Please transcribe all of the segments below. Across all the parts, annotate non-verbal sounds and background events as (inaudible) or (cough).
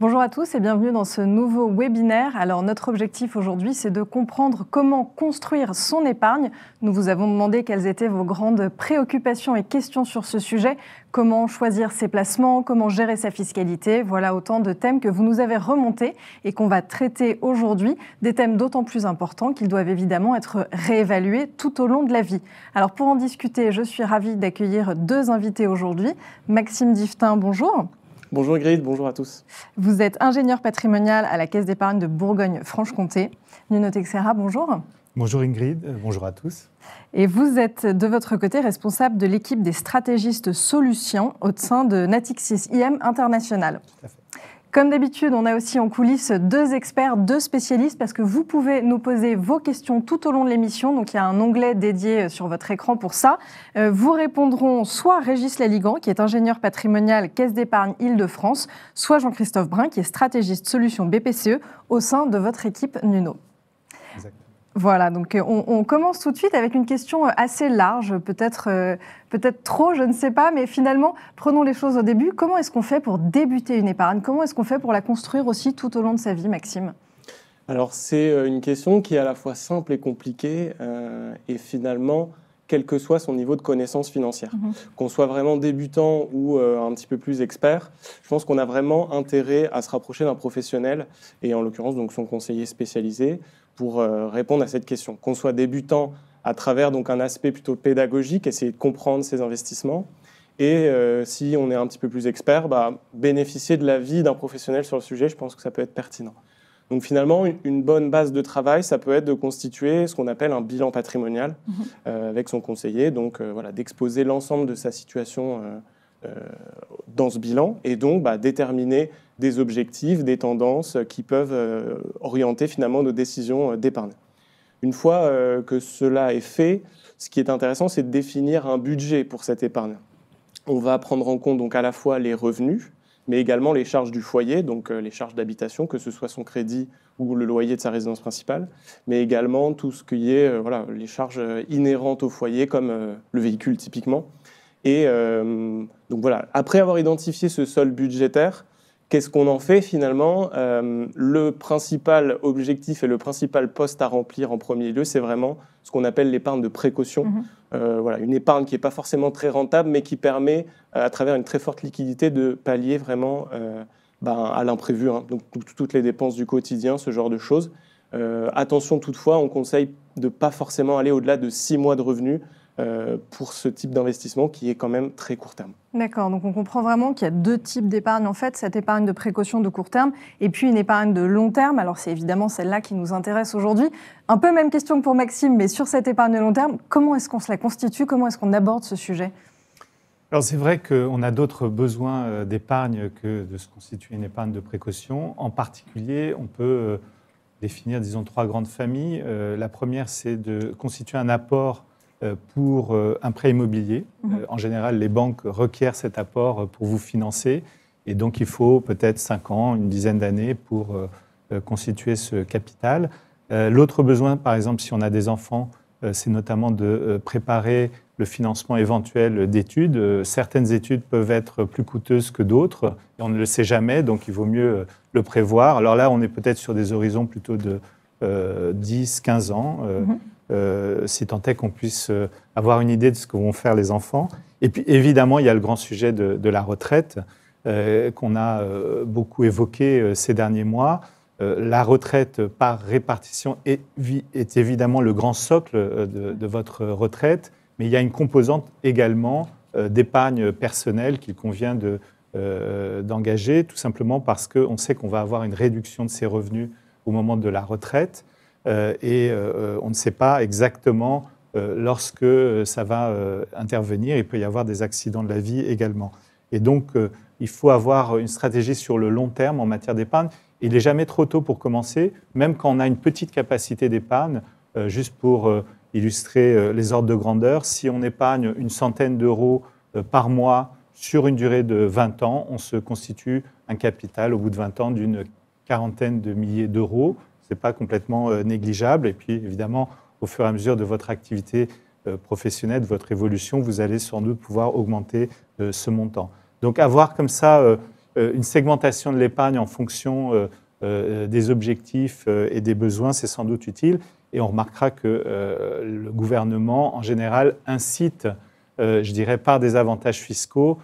Bonjour à tous et bienvenue dans ce nouveau webinaire. Alors notre objectif aujourd'hui, c'est de comprendre comment construire son épargne. Nous vous avons demandé quelles étaient vos grandes préoccupations et questions sur ce sujet, comment choisir ses placements, comment gérer sa fiscalité. Voilà autant de thèmes que vous nous avez remontés et qu'on va traiter aujourd'hui, des thèmes d'autant plus importants qu'ils doivent évidemment être réévalués tout au long de la vie. Alors pour en discuter, je suis ravie d'accueillir deux invités aujourd'hui. Maxime Diftin, bonjour. Bonjour Ingrid, bonjour à tous. Vous êtes ingénieur patrimonial à la Caisse d'épargne de Bourgogne-Franche-Comté. Nuno Texera, bonjour. Bonjour Ingrid, euh, bonjour à tous. Et vous êtes de votre côté responsable de l'équipe des stratégistes solutions au sein de Natixis IM International. Comme d'habitude, on a aussi en coulisses deux experts, deux spécialistes, parce que vous pouvez nous poser vos questions tout au long de l'émission. Donc il y a un onglet dédié sur votre écran pour ça. Euh, vous répondront soit Régis Laligan, qui est ingénieur patrimonial Caisse d'épargne Île-de-France, soit Jean-Christophe Brun, qui est stratégiste solution BPCE au sein de votre équipe NUNO. Voilà, donc euh, on, commence tout de suite avec une question euh, assez large, peut-être euh, peut-être trop, je ne sais pas, mais finalement, prenons les choses au début. Comment est-ce qu'on fait pour débuter une épargne Comment est-ce qu'on fait pour la construire aussi tout au long de sa vie, Maxime Alors c'est une question qui est à la fois simple et compliquée, et finalement, quel que soit son niveau de connaissance financière. Mhm. Qu'on soit vraiment débutant ou euh, un petit peu plus expert, je pense qu'on a vraiment intérêt à se rapprocher d'un professionnel, et en l'occurrence donc son conseiller spécialisé, pour euh, répondre à cette question. Qu'on soit débutant à travers donc un aspect plutôt pédagogique, essayer de comprendre ses investissements, et euh, si on est un petit peu plus expert, bah, bénéficier de l'avis d'un professionnel sur le sujet, je pense que ça peut être pertinent. Donc finalement, une bonne base de travail, ça peut être de constituer ce qu'on appelle un bilan patrimonial mhm. euh, avec son conseiller, donc euh, voilà, d'exposer l'ensemble de sa situation euh, dans ce bilan et donc bah, déterminer des objectifs, des tendances qui peuvent orienter finalement nos décisions d'épargne. Une fois que cela est fait, ce qui est intéressant, c'est de définir un budget pour cette épargne. On va prendre en compte donc à la fois les revenus, mais également les charges du foyer, donc euh, les charges d'habitation, que ce soit son crédit ou le loyer de sa résidence principale, mais également tout ce qui est euh, voilà, les charges euh, inhérentes au foyer, comme le véhicule typiquement. Et donc voilà, après avoir identifié ce sol budgétaire, Qu'est-ce qu'on en fait finalement euh, Le principal objectif et le principal poste à remplir en premier lieu, c'est vraiment ce qu'on appelle l'épargne de précaution. Mhm. Euh, voilà, une épargne qui n'est pas forcément très rentable, mais qui permet, euh, à travers une très forte liquidité, de pallier vraiment ben, à l'imprévu. Hein. donc toutes les dépenses du quotidien, ce genre de choses. attention toutefois, on conseille de ne pas forcément aller au-delà de six mois de revenus euh, pour ce type d'investissement qui est quand même très court terme. D'accord, donc on comprend vraiment qu'il y a deux types d'épargne en fait, cette épargne de précaution de court terme et puis une épargne de long terme. Alors c'est évidemment celle-là qui nous intéresse aujourd'hui. Un peu même question que pour Maxime, mais sur cette épargne de long terme, comment est-ce qu'on se la constitue Comment est-ce qu'on aborde ce sujet alors c'est vrai qu'on a d'autres besoins euh, d'épargne que de se constituer une épargne de précaution. En particulier, on peut euh, définir, disons, trois grandes familles. La première, c'est de constituer un apport euh, pour euh, un prêt immobilier. Mhm. Euh, en général, les banques requièrent cet apport pour vous financer. Et donc, il faut peut-être 5 ans, une dizaine d'années pour constituer ce capital. L'autre besoin, par exemple, si on a des enfants, c'est notamment de préparer le financement éventuel d'études. Certaines études peuvent être plus coûteuses que d'autres. on ne le sait jamais, donc il vaut mieux le prévoir. Alors là, on est peut-être sur des horizons plutôt de 10, 15 ans. Mhm. Euh, si tant est qu'on puisse euh, avoir une idée de ce que vont faire les enfants. Et puis évidemment, il y a le grand sujet de, la retraite euh, qu'on a beaucoup évoqué ces derniers mois. la retraite par répartition est, évidemment le grand socle de, votre retraite, mais il y a une composante également d'épargne personnelle qu'il convient de, d'engager, tout simplement parce qu'on sait qu'on va avoir une réduction de ses revenus au moment de la retraite. Euh, et euh, on ne sait pas exactement euh, lorsque ça va intervenir. Il peut y avoir des accidents de la vie également. Et donc, il faut avoir une stratégie sur le long terme en matière d'épargne. Il n'est jamais trop tôt pour commencer, même quand on a une petite capacité d'épargne, juste pour illustrer les ordres de grandeur, si on épargne une centaine d'euros par mois sur une durée de 20 ans, on se constitue un capital au bout de 20 ans d'une quarantaine de milliers d'euros. Ce n'est pas complètement euh, négligeable. Et puis, évidemment, au fur et à mesure de votre activité euh, professionnelle, de votre évolution, vous allez sans doute pouvoir augmenter euh, ce montant. Donc, avoir comme ça une segmentation de l'épargne en fonction des objectifs et des besoins, c'est sans doute utile. Et on remarquera que le gouvernement, en général, incite, je dirais, par des avantages fiscaux,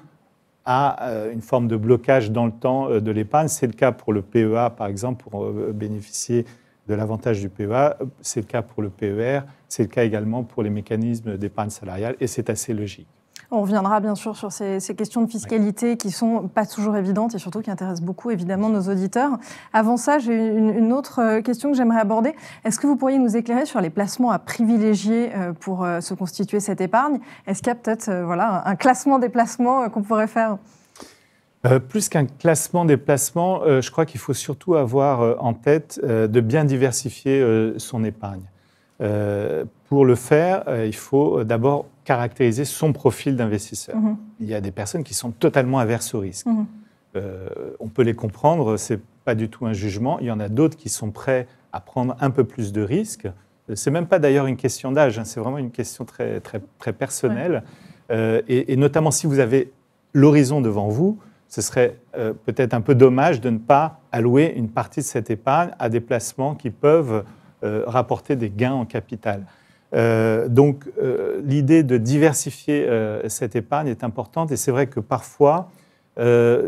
à euh, une forme de blocage dans le temps euh, de l'épargne. C'est le cas pour le PEA, par exemple, pour euh, bénéficier de l'avantage du PEA. C'est le cas pour le PER. C'est le cas également pour les mécanismes d'épargne salariale. Et c'est assez logique. On reviendra bien sûr sur ces, questions de fiscalité qui sont pas toujours évidentes et surtout qui intéressent beaucoup évidemment nos auditeurs. Avant ça, j'ai une, autre euh, question que j'aimerais aborder. Est-ce que vous pourriez nous éclairer sur les placements à privilégier euh, pour euh, se constituer cette épargne Est-ce qu'il y a peut-être voilà, un classement des placements qu'on pourrait faire plus qu'un classement des placements, je crois qu'il faut surtout avoir en tête de bien diversifier son épargne. pour le faire, il faut d'abord caractériser son profil d'investisseur. Mhm. Il y a des personnes qui sont totalement averses au risque. Mhm. Euh, on peut les comprendre, ce n'est pas du tout un jugement. Il y en a d'autres qui sont prêts à prendre un peu plus de risques. n'est même pas d'ailleurs une question d'âge, hein, c'est vraiment une question très, très, très personnelle. Euh, et, notamment si vous avez l'horizon devant vous, ce serait euh, peut-être un peu dommage de ne pas allouer une partie de cette épargne à des placements qui peuvent rapporter des gains en capital. Euh, donc euh, l'idée de diversifier euh, cette épargne est importante et c'est vrai que parfois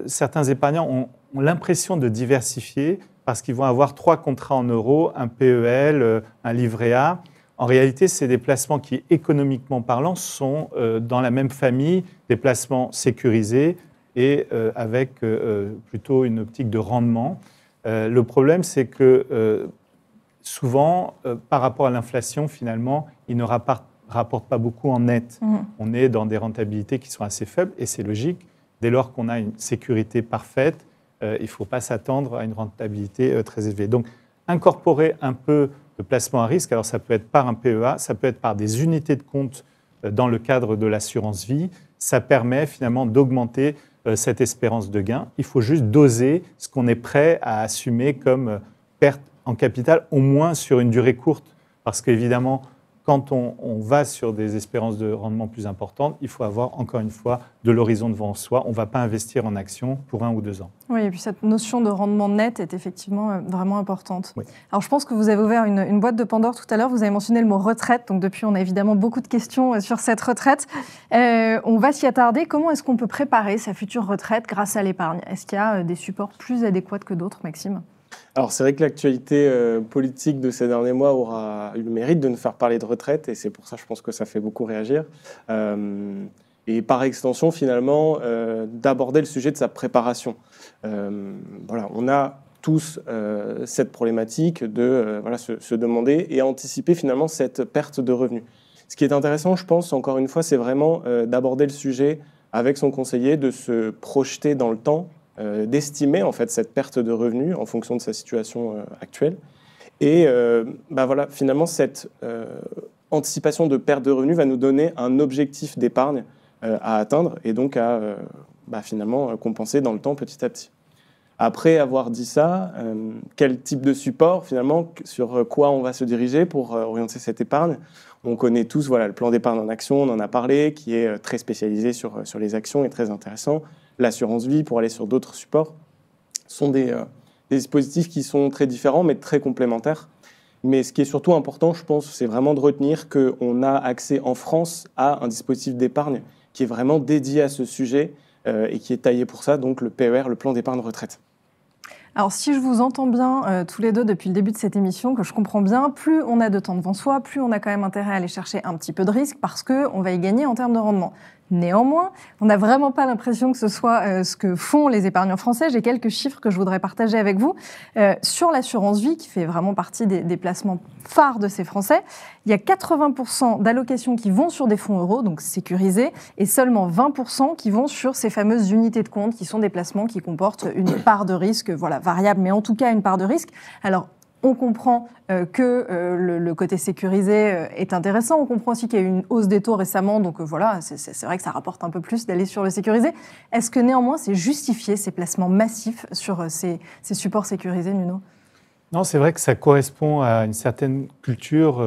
certains épargnants ont, ont l'impression de diversifier parce qu'ils vont avoir trois contrats en euros, un PEL, un livret A. En réalité, c'est des placements qui, économiquement parlant, sont dans la même famille, des placements sécurisés et avec plutôt une optique de rendement. le problème, c'est que souvent, euh, par rapport à l'inflation, finalement, il ne rapporte pas beaucoup en net. Mmh. On est dans des rentabilités qui sont assez faibles et c'est logique. Dès lors qu'on a une sécurité parfaite, euh, il ne faut pas s'attendre à une rentabilité euh, très élevée. Donc, incorporer un peu le placement à risque, alors ça peut être par un PEA, ça peut être par des unités de compte dans le cadre de l'assurance vie, ça permet finalement d'augmenter cette espérance de gain. Il faut juste doser ce qu'on est prêt à assumer comme perte en capital, au moins sur une durée courte, parce qu'évidemment, quand on, va sur des espérances de rendement plus importantes, il faut avoir encore une fois de l'horizon devant soi. On ne va pas investir en actions pour un ou deux ans. Oui, et puis cette notion de rendement net est effectivement euh, vraiment importante. Alors je pense que vous avez ouvert une, boîte de Pandore tout à l'heure, vous avez mentionné le mot retraite, donc depuis on a évidemment beaucoup de questions euh, sur cette retraite. Euh, on va s'y attarder. Comment est-ce qu'on peut préparer sa future retraite grâce à l'épargne Est-ce qu'il y a des supports plus adéquats que d'autres, Maxime alors c'est vrai que l'actualité euh, politique de ces derniers mois aura eu le mérite de nous faire parler de retraite et c'est pour ça je pense que ça fait beaucoup réagir. Euh, et par extension finalement euh, d'aborder le sujet de sa préparation. voilà, on a tous cette problématique de voilà, se, se, demander et anticiper finalement cette perte de revenus. Ce qui est intéressant je pense encore une fois c'est vraiment d'aborder le sujet avec son conseiller, de se projeter dans le temps euh, d'estimer en fait cette perte de revenus en fonction de sa situation euh, actuelle. Et euh, bah voilà, finalement, cette anticipation de perte de revenus va nous donner un objectif d'épargne à atteindre et donc à bah, finalement compenser dans le temps petit à petit. Après avoir dit ça, quel type de support finalement, sur quoi on va se diriger pour orienter cette épargne On connaît tous voilà, le plan d'épargne en action, on en a parlé, qui est très spécialisé sur les actions et très intéressant l'assurance vie, pour aller sur d'autres supports, sont euh, des, dispositifs qui sont très différents mais très complémentaires. Mais ce qui est surtout important, je pense, c'est vraiment de retenir qu'on a accès en France à un dispositif d'épargne qui est vraiment dédié à ce sujet euh, et qui est taillé pour ça, donc le PER, le plan d'épargne retraite. Alors si je vous entends bien euh, tous les deux depuis le début de cette émission, que je comprends bien, plus on a de temps devant soi, plus on a quand même intérêt à aller chercher un petit peu de risque parce qu'on va y gagner en termes de rendement. Néanmoins, on n'a vraiment pas l'impression que ce soit euh, ce que font les épargnants français. J'ai quelques chiffres que je voudrais partager avec vous. Euh, sur l'assurance vie, qui fait vraiment partie des, des, placements phares de ces Français, il y a 80% d'allocations qui vont sur des fonds euros, donc sécurisés, et seulement 20% qui vont sur ces fameuses unités de compte, qui sont des placements qui comportent une part de risque, voilà, variable, mais en tout cas une part de risque. Alors, on comprend euh, que euh, le, côté sécurisé euh, est intéressant. On comprend aussi qu'il y a eu une hausse des taux récemment, donc voilà, c'est vrai que ça rapporte un peu plus d'aller sur le sécurisé. Est-ce que néanmoins c'est justifié ces placements massifs sur ces, supports sécurisés, Nuno Non, c'est vrai que ça correspond à une certaine culture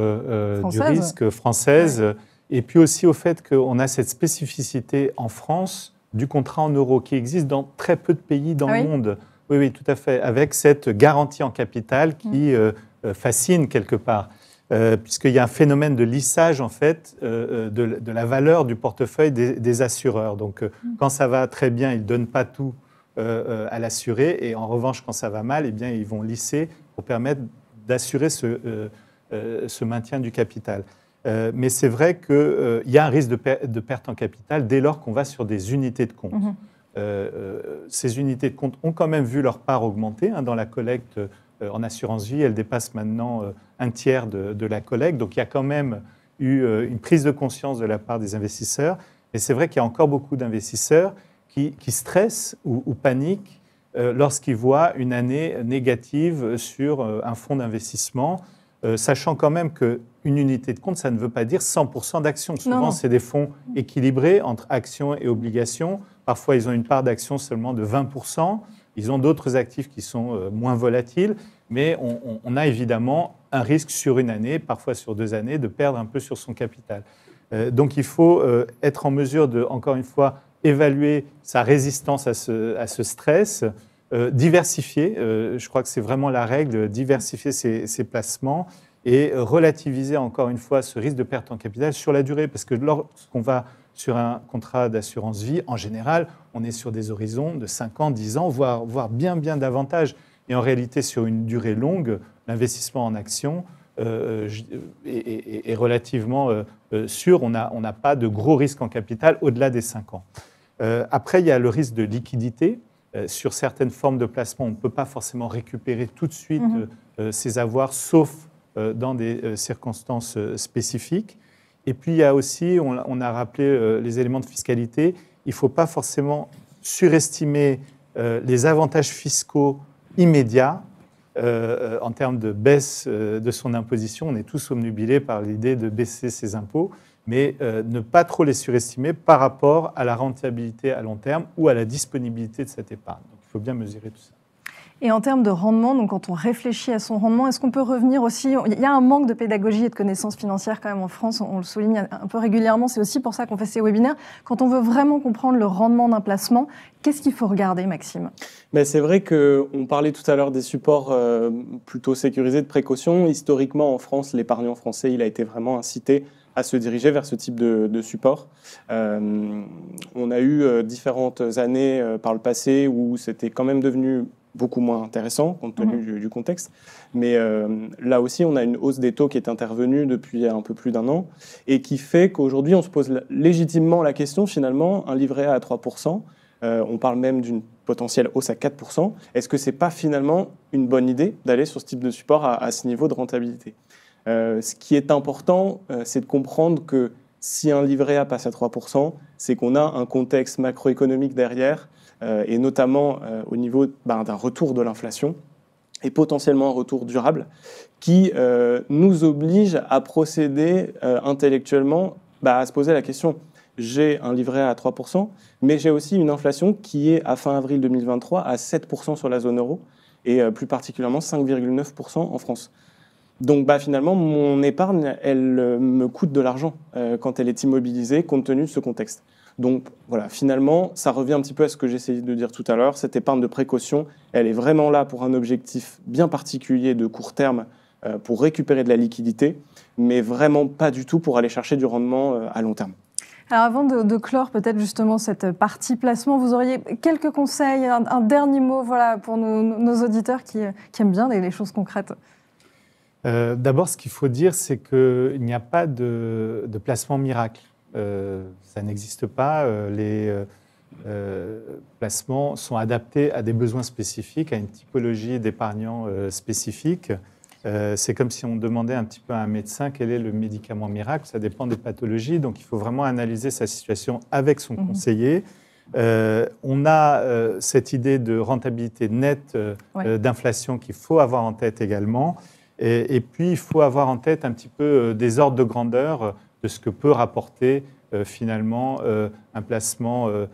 du risque française, et puis aussi au fait qu'on a cette spécificité en France du contrat en euros qui existe dans très peu de pays dans le ah monde. Oui, oui, tout à fait, avec cette garantie en capital qui mm. euh, euh, fascine quelque part, euh, puisqu'il y a un phénomène de lissage, en fait, de, la valeur du portefeuille des, assureurs. Donc, mm. quand ça va très bien, ils ne donnent pas tout à l'assuré, et en revanche, quand ça va mal, eh bien, ils vont lisser pour permettre d'assurer ce, maintien du capital. mais c'est vrai qu'il y a un risque de, perte en capital dès lors qu'on va sur des unités de compte. Mm-hmm. Euh, euh, ces unités de compte ont quand même vu leur part augmenter hein, dans la collecte euh, en assurance vie. Elle dépasse maintenant un tiers de, la collecte. Donc il y a quand même eu une prise de conscience de la part des investisseurs. Et c'est vrai qu'il y a encore beaucoup d'investisseurs qui, stressent ou, ou paniquent lorsqu'ils voient une année négative sur un fonds d'investissement, sachant quand même qu'une unité de compte, ça ne veut pas dire 100% d'actions. Souvent, c'est des fonds équilibrés entre actions et obligations Parfois, ils ont une part d'action seulement de 20%. Ils ont d'autres actifs qui sont euh, moins volatiles, mais on, a évidemment un risque sur une année, parfois sur deux années, de perdre un peu sur son capital. Euh, donc il faut euh, être en mesure de, encore une fois, évaluer sa résistance à ce, stress, diversifier, je crois que c'est vraiment la règle, diversifier ses, ses, placements et relativiser encore une fois ce risque de perte en capital sur la durée, parce que lorsqu'on va sur un contrat d'assurance vie, en général, on est sur des horizons de 5 ans, 10 ans, voire, bien, bien davantage. Et en réalité, sur une durée longue, l'investissement en actions euh, euh, euh, est, relativement sûr. On n'a pas de gros risques en capital au-delà des 5 ans. après, il y a le risque de liquidité. sur certaines formes de placement, on ne peut pas forcément récupérer tout de suite mm-hmm. ces avoirs, sauf dans des circonstances spécifiques. Et puis, il y a aussi, on, a rappelé euh, les éléments de fiscalité, il ne faut pas forcément surestimer euh, les avantages fiscaux immédiats euh, en termes de baisse de son imposition. On est tous omnubilés par l'idée de baisser ses impôts, mais ne pas trop les surestimer par rapport à la rentabilité à long terme ou à la disponibilité de cette épargne. Donc, il faut bien mesurer tout ça. Et en termes de rendement, donc quand on réfléchit à son rendement, est-ce qu'on peut revenir aussi Il y a un manque de pédagogie et de connaissances financières quand même en France, on le souligne un peu régulièrement, c'est aussi pour ça qu'on fait ces webinaires. Quand on veut vraiment comprendre le rendement d'un placement, qu'est-ce qu'il faut regarder, Maxime Mais ben, C'est vrai qu'on parlait tout à l'heure des supports euh, plutôt sécurisés de précaution. Historiquement, en France, l'épargnant français, il a été vraiment incité à se diriger vers ce type de, support. Euh, on a eu euh, différentes années par le passé où c'était quand même devenu beaucoup moins intéressant compte tenu mhm. du, contexte. Mais euh, là aussi, on a une hausse des taux qui est intervenue depuis un peu plus d'un an et qui fait qu'aujourd'hui, on se pose légitimement la question finalement, un livret A à 3%, euh, on parle même d'une potentielle hausse à 4%, est-ce que ce n'est pas finalement une bonne idée d'aller sur ce type de support à, ce niveau de rentabilité euh, Ce qui est important, c'est de comprendre que si un livret A passe à 3%, c'est qu'on a un contexte macroéconomique derrière euh, et notamment euh, au niveau ben, d'un retour de l'inflation et potentiellement un retour durable, qui euh, nous oblige à procéder intellectuellement bah, à se poser la question. J'ai un livret à 3%, mais j'ai aussi une inflation qui est à fin avril 2023 à 7% sur la zone euro, et plus particulièrement 5,9% en France. Donc bah, finalement, mon épargne, elle me coûte de l'argent quand elle est immobilisée compte tenu de ce contexte. Donc voilà, finalement, ça revient un petit peu à ce que j'essayais de dire tout à l'heure. Cette épargne de précaution, elle est vraiment là pour un objectif bien particulier de court terme euh, pour récupérer de la liquidité, mais vraiment pas du tout pour aller chercher du rendement euh, à long terme. Alors avant de, clore peut-être justement cette partie placement, vous auriez quelques conseils, un, dernier mot voilà, pour nos, auditeurs qui, aiment bien les, choses concrètes euh, D'abord, ce qu'il faut dire, c'est qu'il n'y a pas de placement miracle. Euh, ça n'existe pas. Euh, les euh, placements sont adaptés à des besoins spécifiques, à une typologie d'épargnants spécifique. c'est comme si on demandait un petit peu à un médecin quel est le médicament miracle. Ça dépend des pathologies, donc il faut vraiment analyser sa situation avec son mhm. conseiller. on a cette idée de rentabilité nette d'inflation qu'il faut avoir en tête également. et, puis, il faut avoir en tête un petit peu des ordres de grandeur de ce que peut rapporter euh, finalement euh, un placement euh,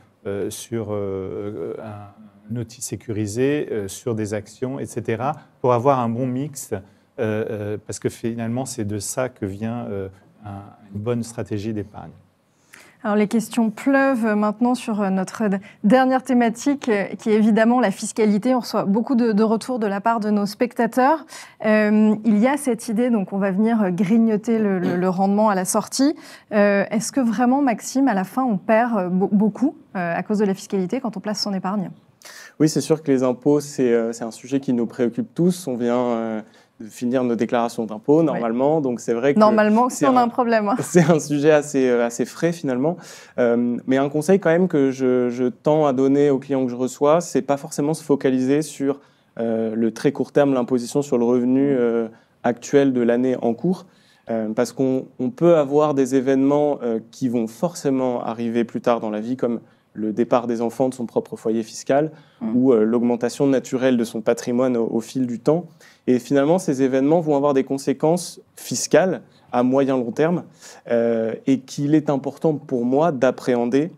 sur un outil sécurisé, sur des actions, etc., pour avoir un bon mix, parce que finalement c'est de ça que vient une bonne stratégie d'épargne. Alors les questions pleuvent maintenant sur euh, notre dernière thématique euh, qui est évidemment la fiscalité. On reçoit beaucoup de, retours de la part de nos spectateurs. Euh, il y a cette idée, donc on va venir grignoter le, rendement à la sortie. Est-ce que vraiment, Maxime, à la fin, on perd beaucoup à cause de la fiscalité quand on place son épargne oui, c'est sûr que les impôts, c'est un sujet qui nous préoccupe tous. On vient finir nos déclarations d'impôts normalement. Donc c'est vrai que normalement, si on a un problème, hein. (laughs) c'est un sujet assez euh, assez frais finalement. Euh, mais un conseil quand même que je, tends à donner aux clients que je reçois, c'est pas forcément se focaliser sur euh, le très court terme, l'imposition sur le revenu actuel de l'année en cours. parce qu'on peut avoir des événements qui vont forcément arriver plus tard dans la vie, comme le départ des enfants de son propre foyer fiscal mmh. ou l'augmentation naturelle de son patrimoine au fil du temps. Et finalement, ces événements vont avoir des conséquences fiscales à moyen long terme euh, et qu'il est important pour moi d'appréhender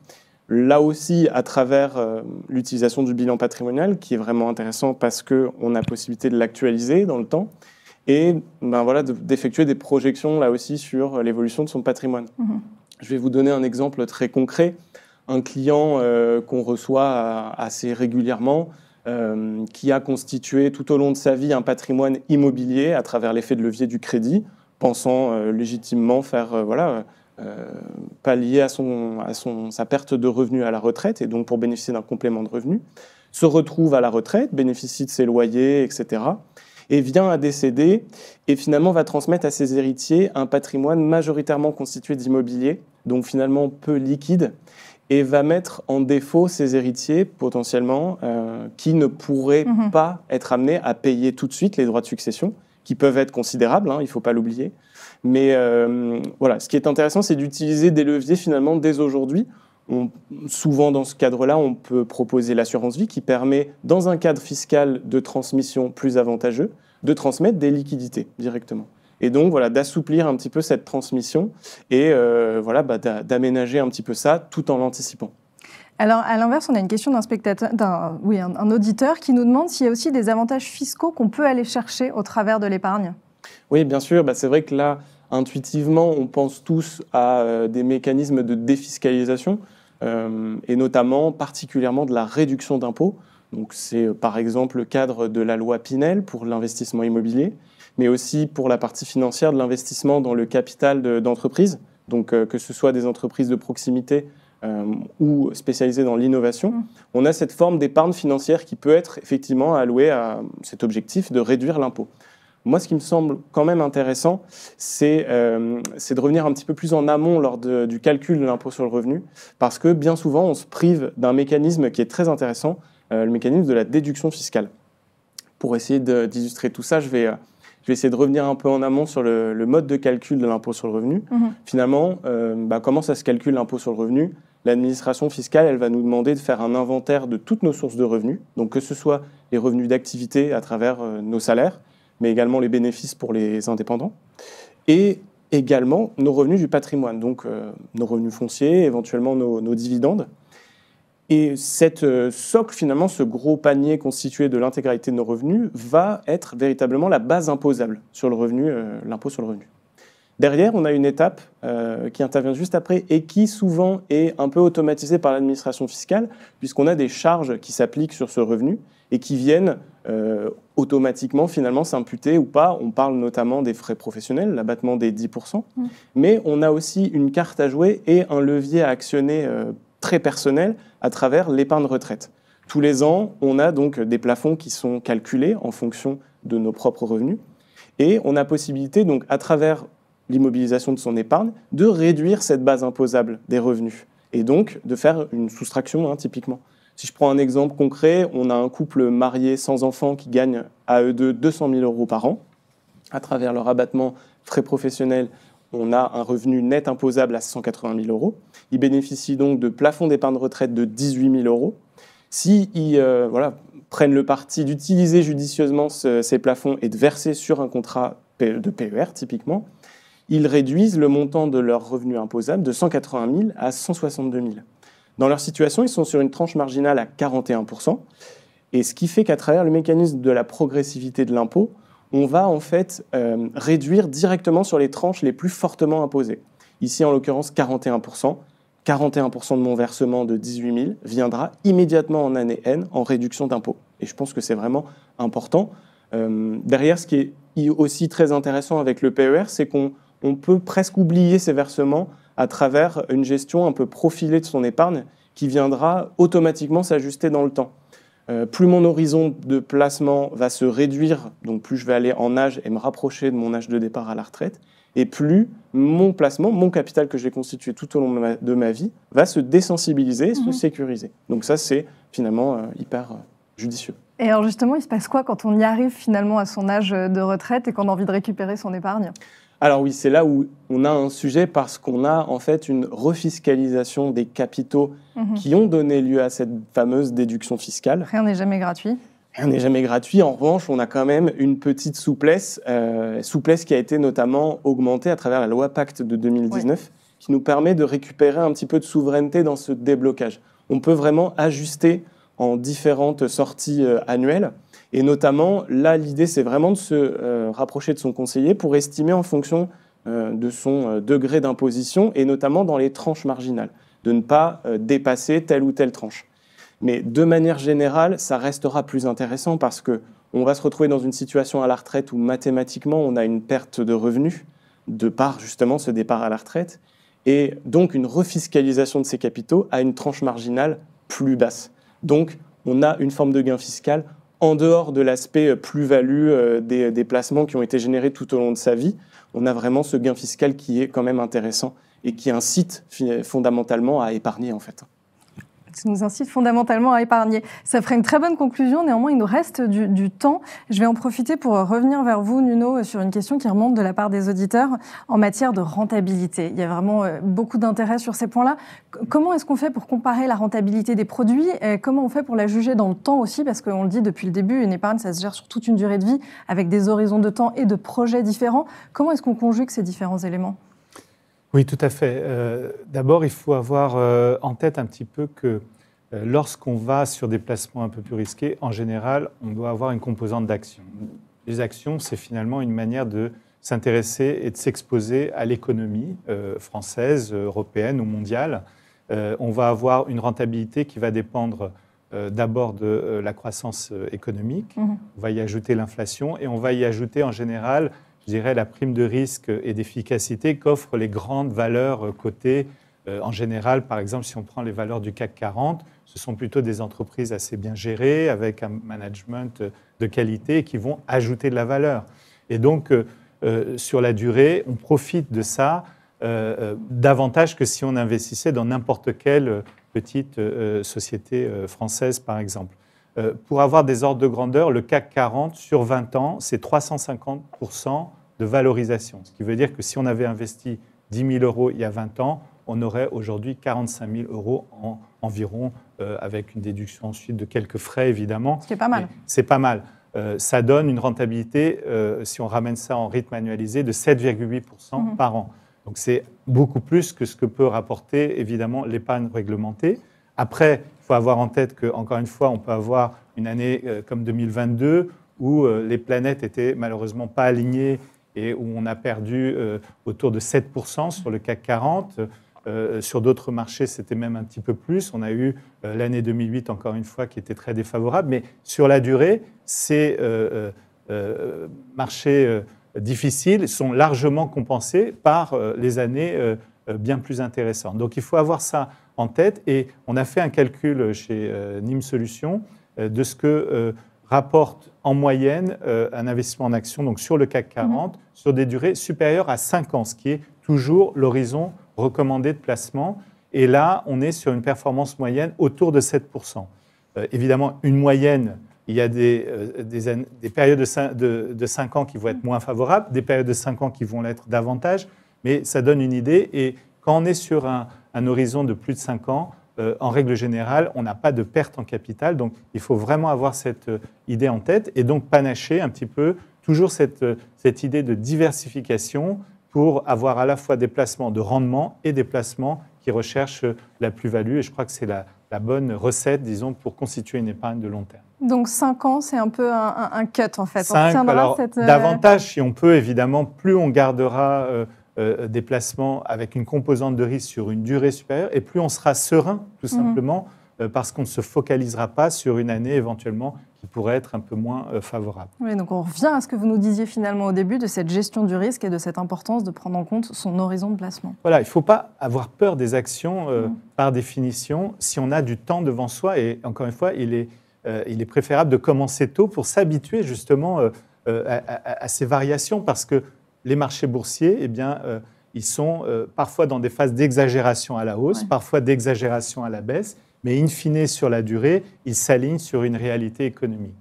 là aussi à travers euh, l'utilisation du bilan patrimonial qui est vraiment intéressant parce qu'on a possibilité de l'actualiser dans le temps et ben voilà, d'effectuer des projections là aussi sur euh, l'évolution de son patrimoine. Mm-hmm. Je vais vous donner un exemple très concret. Un client qu'on reçoit assez régulièrement, euh, qui a constitué tout au long de sa vie un patrimoine immobilier à travers l'effet de levier du crédit, pensant euh, légitimement faire euh, voilà, pallier à, à sa perte de revenus à la retraite et donc pour bénéficier d'un complément de revenus, se retrouve à la retraite, bénéficie de ses loyers, etc. et vient à décéder et finalement va transmettre à ses héritiers un patrimoine majoritairement constitué d'immobilier, donc finalement peu liquide, et va mettre en défaut ses héritiers potentiellement euh, qui ne pourraient mhm. pas être amenés à payer tout de suite les droits de succession, qui peuvent être considérables, hein, il ne faut pas l'oublier. Mais euh, voilà, ce qui est intéressant, c'est d'utiliser des leviers finalement dès aujourd'hui. souvent dans ce cadre-là, on peut proposer l'assurance vie qui permet, dans un cadre fiscal de transmission plus avantageux, de transmettre des liquidités directement. Et donc, voilà, d'assouplir un petit peu cette transmission et euh, voilà, bah, d'aménager un petit peu ça tout en l'anticipant. Alors, à l'inverse, on a une question d'un spectateur, d'un, oui, un, auditeur qui nous demande s'il y a aussi des avantages fiscaux qu'on peut aller chercher au travers de l'épargne. Oui, bien sûr. Bah, c'est vrai que là, intuitivement, on pense tous à euh, des mécanismes de défiscalisation euh, et notamment particulièrement de la réduction d'impôts. Donc, c'est par exemple le cadre de la loi Pinel pour l'investissement immobilier mais aussi pour la partie financière de l'investissement dans le capital d'entreprise, donc euh, que ce soit des entreprises de proximité euh, ou spécialisées dans l'innovation. Mmh. On a cette forme d'épargne financière qui peut être effectivement allouée à cet objectif de réduire l'impôt. Moi, ce qui me semble quand même intéressant, c'est euh, de revenir un petit peu plus en amont lors du calcul de l'impôt sur le revenu, parce que bien souvent, on se prive d'un mécanisme qui est très intéressant, le mécanisme de la déduction fiscale. Pour essayer d'illustrer tout ça, je vais vais essayer de revenir un peu en amont sur le, mode de calcul de l'impôt sur le revenu. Mhm. Finalement, euh, bah, comment ça se calcule l'impôt sur le revenu L'administration fiscale, elle va nous demander de faire un inventaire de toutes nos sources de revenus, donc que ce soit les revenus d'activité à travers euh, nos salaires, mais également les bénéfices pour les indépendants, et également nos revenus du patrimoine, donc euh, nos revenus fonciers, éventuellement nos dividendes. Et cette euh, socle, finalement, ce gros panier constitué de l'intégralité de nos revenus, va être véritablement la base imposable sur le revenu, euh, l'impôt sur le revenu. Derrière, on a une étape euh, qui intervient juste après et qui souvent est un peu automatisée par l'administration fiscale, puisqu'on a des charges qui s'appliquent sur ce revenu et qui viennent automatiquement finalement s'imputer ou pas. On parle notamment des frais professionnels, l'abattement des 10%, mmh. mais on a aussi une carte à jouer et un levier à actionner très personnel à travers l'épargne retraite. Tous les ans, on a donc des plafonds qui sont calculés en fonction de nos propres revenus. Et on a possibilité, donc, à travers l'immobilisation de son épargne, de réduire cette base imposable des revenus. Et donc, de faire une soustraction, hein, typiquement. Si je prends un exemple concret, on a un couple marié sans enfant qui gagne à eux deux 200 000 euros par an. À travers leur abattement frais professionnels on a un revenu net imposable à 180 000 euros. Il bénéficie donc de plafonds d'épargne retraite de 18 000 euros. Si euh, prennent le parti d'utiliser judicieusement ces plafonds et de verser sur un contrat de PER typiquement, ils réduisent le montant de leur revenu imposable de 180 000 à 162 000. Dans leur situation, ils sont sur une tranche marginale à 41 et ce qui fait qu'à travers le mécanisme de la progressivité de l'impôt, on va en fait euh, réduire directement sur les tranches les plus fortement imposées. Ici, en l'occurrence, 41%. 41% de mon versement de 18 000 viendra immédiatement en année N en réduction d'impôt. Et je pense que c'est vraiment important. Euh, derrière, ce qui est aussi très intéressant avec le PER, c'est qu'on peut presque oublier ces versements à travers une gestion un peu profilée de son épargne qui viendra automatiquement s'ajuster dans le temps. Euh, plus mon horizon de placement va se réduire, donc plus je vais aller en âge et me rapprocher de mon âge de départ à la retraite, et plus mon placement, mon capital que j'ai constitué tout au long de ma, vie, va se désensibiliser, se mhm. sécuriser. Donc ça, c'est finalement euh, hyper euh, judicieux. Et alors justement, il se passe quoi quand on y arrive finalement à son âge de retraite et qu'on a envie de récupérer son épargne alors oui, c'est là où on a un sujet parce qu'on a en fait une refiscalisation des capitaux mhm. qui ont donné lieu à cette fameuse déduction fiscale. Rien n'est jamais gratuit. Rien n'est jamais gratuit. En revanche, on a quand même une petite souplesse, euh, souplesse qui a été notamment augmentée à travers la loi Pacte de 2019, qui nous permet de récupérer un petit peu de souveraineté dans ce déblocage. On peut vraiment ajuster en différentes sorties euh, annuelles et notamment, là, l'idée, c'est vraiment de se euh, rapprocher de son conseiller pour estimer en fonction euh, de son euh, degré d'imposition, et notamment dans les tranches marginales, de ne pas dépasser telle ou telle tranche. Mais de manière générale, ça restera plus intéressant parce qu'on va se retrouver dans une situation à la retraite où mathématiquement on a une perte de revenus de par justement ce départ à la retraite et donc une refiscalisation de ces capitaux à une tranche marginale plus basse. Donc on a une forme de gain fiscal en dehors de l'aspect euh, plus-value euh, des, des, placements qui ont été générés tout au long de sa vie, on a vraiment ce gain fiscal qui est quand même intéressant et qui incite fondamentalement à épargner en fait qui nous incite fondamentalement à épargner. Ça ferait une très bonne conclusion, néanmoins il nous reste du, temps. Je vais en profiter pour euh, revenir vers vous, Nuno, euh, sur une question qui remonte de la part des auditeurs en matière de rentabilité. Il y a vraiment euh, beaucoup d'intérêt sur ces points-là. Comment est-ce qu'on fait pour comparer la rentabilité des produits et Comment on fait pour la juger dans le temps aussi Parce qu'on le dit depuis le début, une épargne, ça se gère sur toute une durée de vie avec des horizons de temps et de projets différents. Comment est-ce qu'on conjugue ces différents éléments oui, tout à fait. Euh, d'abord, il faut avoir euh, en tête un petit peu que euh, lorsqu'on va sur des placements un peu plus risqués, en général, on doit avoir une composante d'actions. Les actions, c'est finalement une manière de s'intéresser et de s'exposer à l'économie française, européenne ou mondiale. on va avoir une rentabilité qui va dépendre d'abord de la croissance économique, mm-hmm. on va y ajouter l'inflation et on va y ajouter en général dirais, la prime de risque et d'efficacité qu'offrent les grandes valeurs cotées. Euh, en général, par exemple, si on prend les valeurs du CAC 40, ce sont plutôt des entreprises assez bien gérées, avec un management de qualité, qui vont ajouter de la valeur. Et donc, euh, euh, sur la durée, on profite de ça davantage que si on investissait dans n'importe quelle petite société française, par exemple. pour avoir des ordres de grandeur, le CAC 40 sur 20 ans, c'est 350 de valorisation. Ce qui veut dire que si on avait investi 10 000 euros il y a 20 ans, on aurait aujourd'hui 45 000 euros environ, euh, avec une déduction ensuite de quelques frais, évidemment. Ce C'est pas mal. C'est pas mal. ça donne une rentabilité, euh, si on ramène ça en rythme annualisé, de 7,8 mhm. par an. Donc c'est beaucoup plus que ce que peut rapporter, évidemment, l'épargne réglementée. Après, il faut avoir en tête qu'encore une fois, on peut avoir une année euh, comme 2022 où les planètes étaient malheureusement pas alignées et où on a perdu euh, autour de 7% sur le CAC 40. Euh, sur d'autres marchés, c'était même un petit peu plus. On a eu euh, l'année 2008, encore une fois, qui était très défavorable. Mais sur la durée, ces marchés difficiles sont largement compensés par les années bien plus intéressantes. Donc il faut avoir ça en tête. Et on a fait un calcul chez Nîmes Solutions de ce que rapporte en moyenne euh, un investissement en actions donc sur le CAC 40 mhm. sur des durées supérieures à 5 ans, ce qui est toujours l'horizon recommandé de placement. Et là, on est sur une performance moyenne autour de 7%. Euh, évidemment, une moyenne, il y a des, euh, périodes de 5, ans qui vont être mhm. moins favorables, des périodes de 5 ans qui vont l'être davantage, mais ça donne une idée. Et quand on est sur un, un horizon de plus de 5 ans, euh, en règle générale, on n'a pas de perte en capital. Donc, il faut vraiment avoir cette euh, idée en tête et donc panacher un petit peu toujours cette, euh, cette idée de diversification pour avoir à la fois des placements de rendement et des placements qui recherchent la plus-value. Et je crois que c'est la, la bonne recette, disons, pour constituer une épargne de long terme. Donc 5 ans, c'est un peu un, cut en fait. Cinq, alors, cette... Davantage si on peut, évidemment, plus on gardera euh, euh, des placements avec une composante de risque sur une durée supérieure, et plus on sera serein, tout mhm. simplement, euh, parce qu'on ne se focalisera pas sur une année éventuellement qui pourrait être un peu moins favorable. Oui, donc on revient à ce que vous nous disiez finalement au début de cette gestion du risque et de cette importance de prendre en compte son horizon de placement. Voilà, il ne faut pas avoir peur des actions mhm. par définition si on a du temps devant soi. Et encore une fois, il est, il est préférable de commencer tôt pour s'habituer justement à, à, ces variations parce que les marchés boursiers, eh bien, euh, ils sont euh, parfois dans des phases d'exagération à la hausse, parfois d'exagération à la baisse, mais in fine, sur la durée, ils s'alignent sur une réalité économique.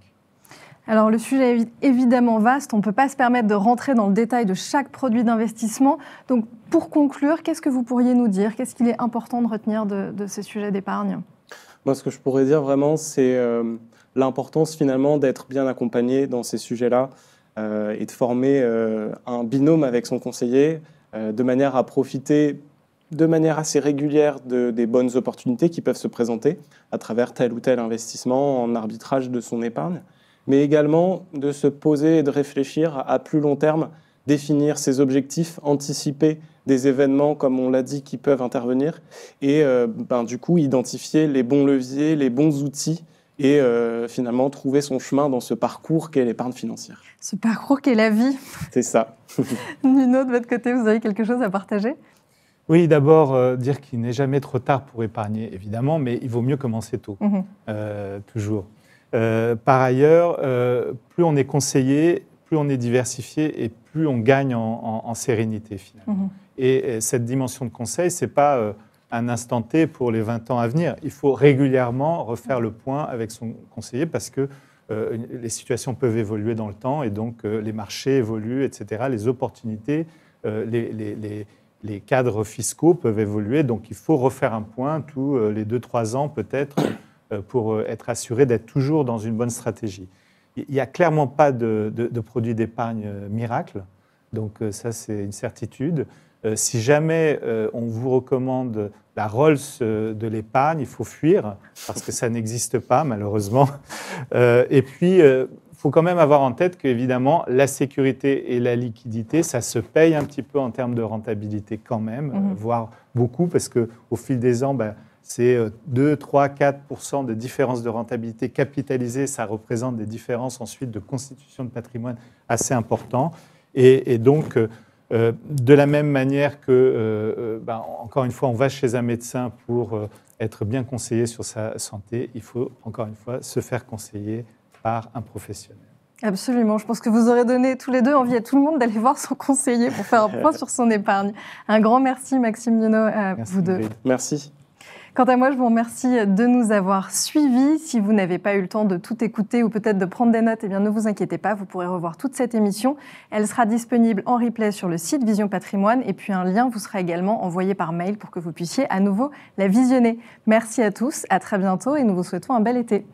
Alors le sujet est évidemment vaste, on ne peut pas se permettre de rentrer dans le détail de chaque produit d'investissement. Donc pour conclure, qu'est-ce que vous pourriez nous dire Qu'est-ce qu'il est important de retenir de, ces sujets d'épargne Moi ce que je pourrais dire vraiment c'est euh, l'importance finalement d'être bien accompagné dans ces sujets-là. Euh, et de former euh, un binôme avec son conseiller euh, de manière à profiter de manière assez régulière des bonnes opportunités qui peuvent se présenter à travers tel ou tel investissement en arbitrage de son épargne, mais également de se poser et de réfléchir à plus long terme, définir ses objectifs, anticiper des événements, comme on l'a dit, qui peuvent intervenir, et ben, du coup identifier les bons leviers, les bons outils et euh, finalement trouver son chemin dans ce parcours qu'est l'épargne financière. Ce parcours qu'est la vie. C'est ça. (laughs) Nuno, de votre côté, vous avez quelque chose à partager oui, d'abord, euh, dire qu'il n'est jamais trop tard pour épargner, évidemment, mais il vaut mieux commencer tôt, mhm. euh, toujours. par ailleurs, plus on est conseillé, plus on est diversifié et plus on gagne en, sérénité, finalement. Mhm. Et, et, cette dimension de conseil, ce n'est pas un instant T pour les 20 ans à venir. Il faut régulièrement refaire le point avec son conseiller parce que euh, les situations peuvent évoluer dans le temps et donc euh, les marchés évoluent, etc. Les opportunités, euh, les, cadres fiscaux peuvent évoluer. Donc il faut refaire un point tous les 2-3 ans peut-être pour être assuré d'être toujours dans une bonne stratégie. Il n'y a clairement pas de produit d'épargne miracle. Donc ça, c'est une certitude. Euh, si jamais euh, on vous recommande la Rolls euh, de l'épargne, il faut fuir parce que ça n'existe pas malheureusement. (laughs) et puis, il faut quand même avoir en tête qu'évidemment, la sécurité et la liquidité, ça se paye un petit peu en termes de rentabilité quand même, mhm. voire beaucoup, parce qu'au fil des ans, bah, c'est 2, 3, 4 de différence de rentabilité capitalisée. Ça représente des différences ensuite de constitution de patrimoine assez importantes. et donc, euh, de la même manière que, euh, euh, ben, encore une fois, on va chez un médecin pour être bien conseillé sur sa santé, il faut, encore une fois, se faire conseiller par un professionnel. Absolument. Je pense que vous aurez donné tous les deux envie à tout le monde d'aller (laughs) voir son conseiller pour faire un point sur son épargne. Un grand merci, Maxime Nino, à vous deux. Merci. Quant à moi, je vous remercie de nous avoir suivis. Si vous n'avez pas eu le temps de tout écouter ou peut-être de prendre des notes, eh bien, ne vous inquiétez pas, vous pourrez revoir toute cette émission. Elle sera disponible en replay sur le site Vision Patrimoine et puis un lien vous sera également envoyé par mail pour que vous puissiez à nouveau la visionner. Merci à tous, à très bientôt et nous vous souhaitons un bel été.